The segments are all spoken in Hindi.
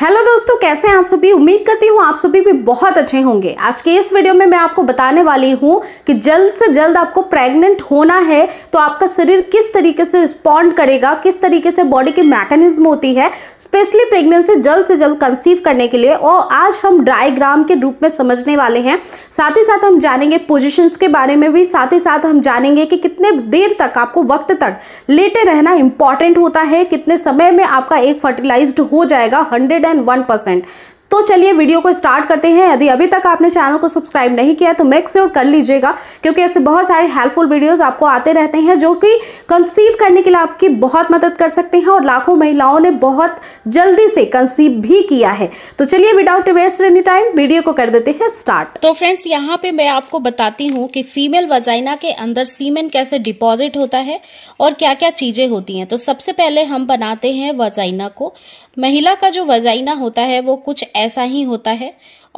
हेलो दोस्तों कैसे हैं आप सभी उम्मीद करती हूँ आप सभी भी बहुत अच्छे होंगे आज के इस वीडियो में मैं आपको बताने वाली हूँ कि जल्द से जल्द आपको प्रेग्नेंट होना है तो आपका शरीर किस तरीके से रिस्पॉन्ड करेगा किस तरीके से बॉडी की मैकेनिज्म होती है स्पेशली प्रेगनेंसी जल्द से जल्द कंसीव करने के लिए और आज हम ड्राइग्राम के रूप में समझने वाले हैं साथ ही साथ हम जानेंगे पोजिशन के बारे में भी साथ ही साथ हम जानेंगे कि कितने देर तक आपको वक्त तक लेटे रहना इंपॉर्टेंट होता है कितने समय में आपका एक फर्टिलाइज हो जाएगा हंड्रेड 101%. तो चलिए वीडियो को स्टार्ट करते हैं यदि अभी तक आपने चैनल को सब्सक्राइब नहीं किया तो मेक श्योर कर लीजिएगा क्योंकि ऐसे बहुत सारे हेल्पफुल वीडियोस आपको आते रहते हैं जो कि कंसीव करने के लिए आपकी बहुत मदद कर सकते हैं और लाखों महिलाओं ने बहुत जल्दी से कंसीव भी किया है तो चलिए without waste any time video को कर देते हैं स्टार्ट तो फ्रेंड्स यहाँ पे मैं आपको बताती हूँ कि फीमेल वजाइना के अंदर सीमेन कैसे डिपॉजिट होता है और क्या क्या चीजें होती हैं तो सबसे पहले हम बनाते हैं वजाइना को महिला का जो वजाइना होता है वो कुछ ऐसा ही होता है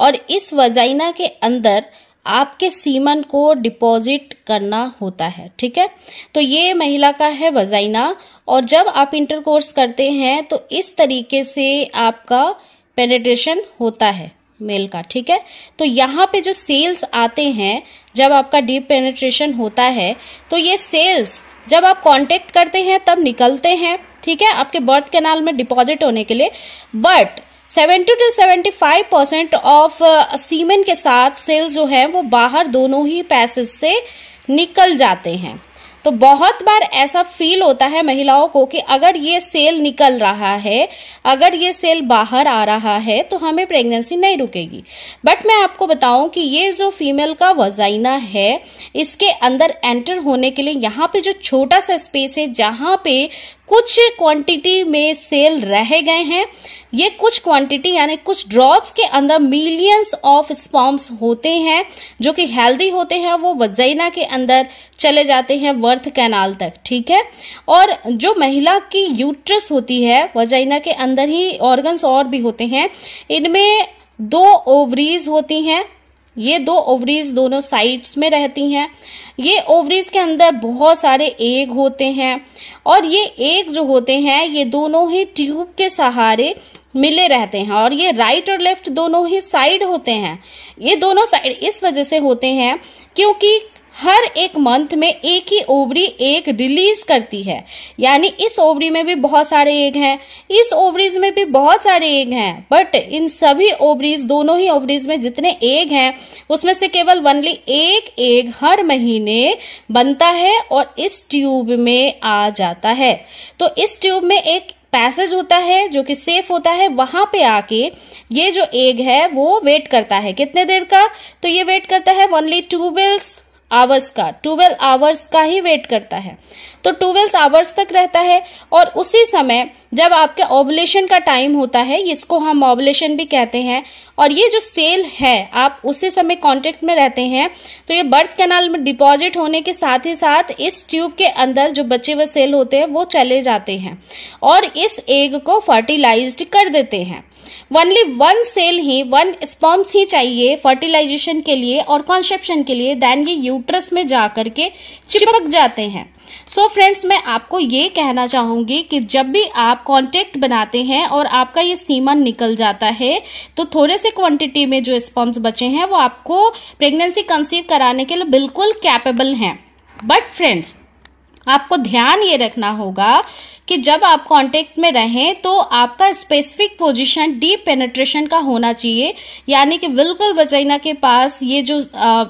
और इस वजाइना के अंदर आपके सीमन को डिपॉजिट करना होता है ठीक है तो ये महिला का है वजाइना और जब आप इंटरकोर्स करते हैं तो इस तरीके से आपका पेनेट्रेशन होता है मेल का ठीक है तो यहाँ पे जो सेल्स आते हैं जब आपका डीप पेनेट्रेशन होता है तो ये सेल्स जब आप कांटेक्ट करते हैं तब निकलते हैं ठीक है आपके बर्थ कैनाल में डिपॉजिट होने के लिए but seventy to seventy five percent of semen के साथ सेल्स जो है वो बाहर दोनों ही पैसेज से निकल जाते हैं तो बहुत बार ऐसा फील होता है महिलाओं को कि अगर ये सेल निकल रहा है अगर ये सेल बाहर आ रहा है तो हमें प्रेगनेंसी नहीं रुकेगी बट मैं आपको बताऊं कि ये जो फीमेल का वजाइना है इसके अंदर एंटर होने के लिए यहाँ पे जो छोटा सा स्पेस है जहाँ पे कुछ क्वांटिटी में सेल रह गए हैं ये कुछ क्वांटिटी यानी कुछ ड्रॉप्स के अंदर मिलियंस ऑफ स्पॉम्स होते हैं जो कि हेल्दी होते हैं वो वजैना के अंदर चले जाते हैं वर्थ कैनाल तक ठीक है और जो महिला की यूट्रस होती है वजैना के अंदर ही ऑर्गन्स और भी होते हैं इनमें दो ओवरीज होती हैं ये दो ओवरीज दोनों साइड्स में रहती हैं ये ओवरीज के अंदर बहुत सारे एग होते हैं और ये एग जो होते हैं ये दोनों ही ट्यूब के सहारे मिले रहते हैं और ये राइट और लेफ्ट दोनों ही साइड होते हैं ये दोनों साइड इस वजह से होते हैं क्योंकि हर एक मंथ में एक ही ओवरी एक रिलीज करती है यानी इस ओवरी में भी बहुत सारे एग हैं इस ओवरीज में भी बहुत सारे एग हैं बट इन सभी ओवरीज दोनों ही ओवरीज में जितने एग हैं उसमें से केवल वनली एक एग हर महीने बनता है और इस ट्यूब में आ जाता है तो इस ट्यूब में एक पैसेज होता है जो कि सेफ होता है वहां पे आके ये जो एग है वो वेट करता है कितने देर का तो ये वेट करता है ओनली टू बिल्स आवर्स का ट्वेल्व आवर्स का ही वेट करता है तो ट्वेल्व आवर्स तक रहता है और उसी समय जब आपके ओवलेशन का टाइम होता है इसको हम ओवलेशन भी कहते हैं और ये जो सेल है आप उसी समय कांटेक्ट में रहते हैं तो ये बर्थ कैनाल में डिपॉजिट होने के साथ ही साथ इस ट्यूब के अंदर जो बचे हुए सेल होते हैं वो चले जाते हैं और इस एग को फर्टिलाइज कर देते हैं वनली वन सेल ही वन स्पर्म्स ही चाहिए फर्टिलाइजेशन के लिए और कॉन्सेप्शन के लिए देन ये यूट्रस में जा करके चिपक जाते हैं सो so फ्रेंड्स मैं आपको ये कहना चाहूंगी कि जब भी आप कॉन्टेक्ट बनाते हैं और आपका ये सीमन निकल जाता है तो थोड़े से क्वांटिटी में जो स्पर्म्स बचे हैं वो आपको प्रेगनेंसी कंसीव कराने के लिए बिल्कुल कैपेबल हैं बट फ्रेंड्स आपको ध्यान ये रखना होगा कि जब आप कांटेक्ट में रहें तो आपका स्पेसिफिक पोजीशन डीप पेनेट्रेशन का होना चाहिए यानी कि बिल्कुल वजाइना के पास ये जो आ,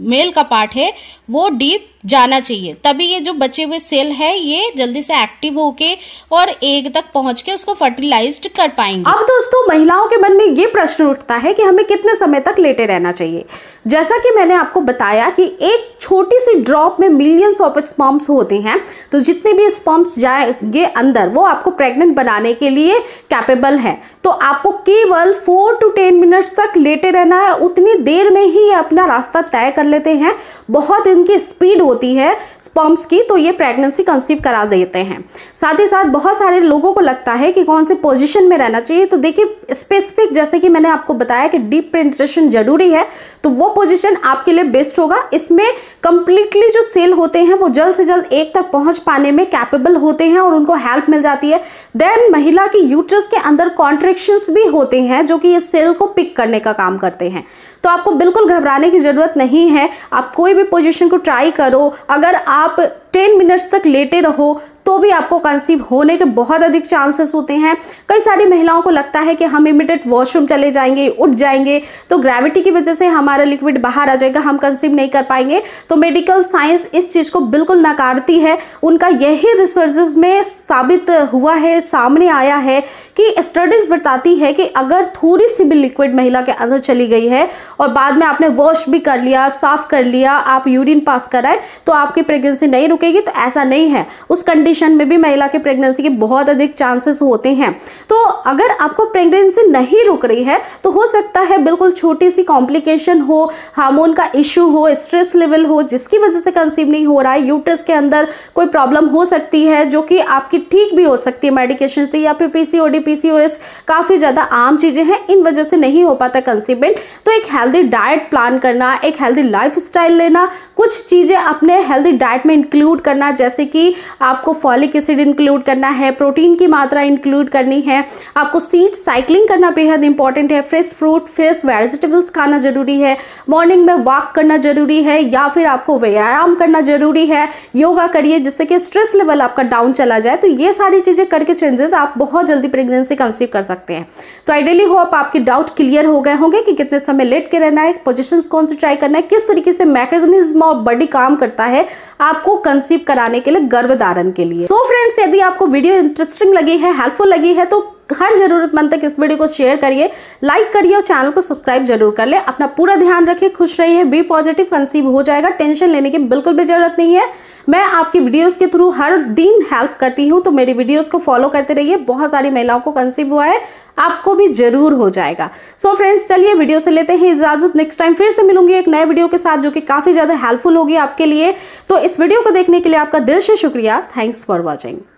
मेल का पार्ट है वो डीप जाना चाहिए तभी ये जो बचे हुए सेल है ये जल्दी से एक्टिव होके और एग तक पहुंच के उसको फर्टिलाइज कर पाएंगे अब दोस्तों महिलाओं के मन में ये प्रश्न उठता है कि हमें कितने समय तक लेटे रहना चाहिए जैसा कि मैंने आपको बताया कि एक छोटी सी ड्रॉप में मिलियंस ऑफ स्पम्स होते हैं तो जितने भी स्पम्प्स जाएंगे अंदर वो आपको प्रेग्नेंट बनाने के लिए कैपेबल है तो आपको केवल फोर टू टेन मिनट्स तक लेटे रहना है उतनी देर में ही अपना रास्ता तय कर लेते हैं बहुत इनकी स्पीड होती है स्पर्म्स की तो ये प्रेगनेंसी कंसीव करा देते हैं साथ ही साथ बहुत सारे लोगों को लगता है कि कौन से पोजिशन में रहना चाहिए तो देखिए स्पेसिफिक जैसे कि मैंने आपको बताया कि डीप पेनिट्रेशन जरूरी है तो वो पोजिशन आपके लिए बेस्ट होगा इसमें कंप्लीटली जो सेल होते हैं वो जल्द से जल्द एक तक पहुँच पाने में कैपेबल होते हैं और उनको हेल्प मिल जाती है देन महिला की यूट्रस के अंदर कॉन्ट्रेक्शंस भी होते हैं जो कि ये सेल को पिक करने का काम करते हैं तो आपको बिल्कुल घबराने की ज़रूरत नहीं है आप कोई भी पोजीशन को ट्राई करो अगर आप 10 मिनट्स तक लेटे रहो भी आपको कंसीव होने के बहुत अधिक चांसेस होते हैं कई सारी महिलाओं को लगता है कि हम इमिडिएट वॉशरूम चले जाएंगे उठ जाएंगे तो ग्रेविटी की वजह से हमारा लिक्विड बाहर आ जाएगा हम कंसीव नहीं कर पाएंगे तो मेडिकल साइंस इस चीज़ को बिल्कुल नकारती है उनका यही रिसर्च में साबित हुआ है सामने आया है कि स्टडीज़ बताती है कि अगर थोड़ी सी भी लिक्विड महिला के अंदर चली गई है और बाद में आपने वॉश भी कर लिया साफ़ कर लिया आप यूरिन पास कराए तो आपकी प्रेगनेंसी नहीं रुकेगी तो ऐसा नहीं है उस कंडीशन कंडीशन में भी महिला के प्रेगनेंसी के बहुत अधिक चांसेस होते हैं तो अगर आपको प्रेगनेंसी नहीं रुक रही है तो हो सकता है बिल्कुल छोटी सी कॉम्प्लिकेशन हो हार्मोन का इश्यू हो स्ट्रेस लेवल हो जिसकी वजह से कंसीव नहीं हो रहा है यूट्रस के अंदर कोई प्रॉब्लम हो सकती है जो कि आपकी ठीक भी हो सकती है मेडिकेशन से या फिर पीसीओडी पीसीओएस काफ़ी ज़्यादा आम चीज़ें हैं इन वजह से नहीं हो पाता कंसीवमेंट तो एक हेल्दी डाइट प्लान करना एक हेल्दी लाइफ लेना कुछ चीज़ें अपने हेल्दी डाइट में इंक्लूड करना जैसे कि आपको फॉलिक एसिड इंक्लूड करना है प्रोटीन की मात्रा इंक्लूड करनी है आपको सीट साइकिलिंग करना बेहद इंपॉर्टेंट है फ्रेश फ्रूट फ्रेश वेजिटेबल्स खाना जरूरी है मॉर्निंग में वॉक करना जरूरी है या फिर आपको व्यायाम करना जरूरी है योगा करिए जिससे कि स्ट्रेस लेवल आपका डाउन चला जाए तो ये सारी चीज़ें करके चेंजेस आप बहुत जल्दी प्रेगनेंसी कंसीव कर सकते हैं तो आइडियली होप आपके डाउट क्लियर हो गए होंगे कि कितने समय लेट के रहना है पोजिशन कौन से ट्राई करना है किस तरीके से मैकेजनिज्म ऑफ बॉडी काम करता है आपको कंसीव कराने के लिए गर्भ धारण के लिए चाहिए सो so फ्रेंड्स यदि आपको वीडियो इंटरेस्टिंग लगी है हेल्पफुल लगी है तो हर जरूरतमंद तक इस वीडियो को शेयर करिए लाइक करिए और चैनल को सब्सक्राइब जरूर कर ले अपना पूरा ध्यान रखिए खुश रहिए बी पॉजिटिव कंसीव हो जाएगा टेंशन लेने की बिल्कुल भी जरूरत नहीं है मैं आपकी वीडियोस के थ्रू हर दिन हेल्प करती हूँ तो मेरी वीडियोस को फॉलो करते रहिए बहुत सारी महिलाओं को कंसीव हुआ है आपको भी जरूर हो जाएगा सो फ्रेंड्स चलिए वीडियो से लेते हैं इजाजत नेक्स्ट टाइम फिर से मिलूंगी एक नए वीडियो के साथ जो कि काफ़ी ज़्यादा हेल्पफुल होगी आपके लिए तो इस वीडियो को देखने के लिए आपका दिल से शुक्रिया थैंक्स फॉर वॉचिंग